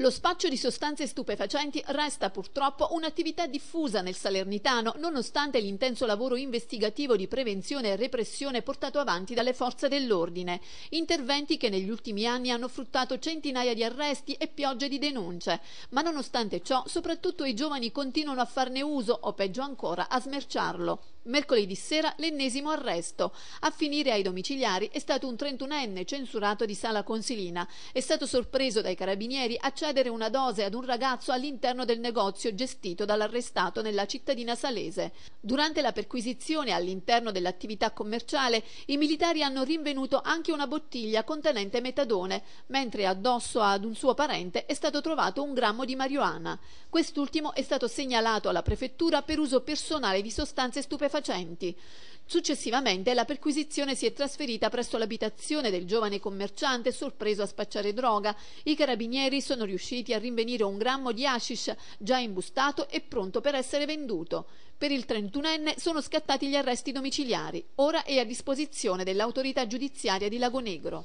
Lo spaccio di sostanze stupefacenti resta purtroppo un'attività diffusa nel Salernitano, nonostante l'intenso lavoro investigativo di prevenzione e repressione portato avanti dalle forze dell'ordine. Interventi che negli ultimi anni hanno fruttato centinaia di arresti e piogge di denunce. Ma nonostante ciò, soprattutto i giovani continuano a farne uso o peggio ancora a smerciarlo. Mercoledì sera l'ennesimo arresto. A finire ai domiciliari è stato un 31enne censurato di sala consilina. È stato sorpreso dai carabinieri a concedere una dose ad un ragazzo all'interno del negozio gestito dall'arrestato nella cittadina salese. Durante la perquisizione all'interno dell'attività commerciale, i militari hanno rinvenuto anche una bottiglia contenente metadone, mentre addosso ad un suo parente è stato trovato un grammo di marijuana. Quest'ultimo è stato segnalato alla prefettura per uso personale di sostanze stupefacenti. Successivamente la perquisizione si è trasferita presso l'abitazione del giovane commerciante sorpreso a spacciare droga. I carabinieri sono riusciti riusciti a rinvenire un grammo di hashish già imbustato e pronto per essere venduto. Per il 31enne sono scattati gli arresti domiciliari. Ora è a disposizione dell'autorità giudiziaria di Lagonegro.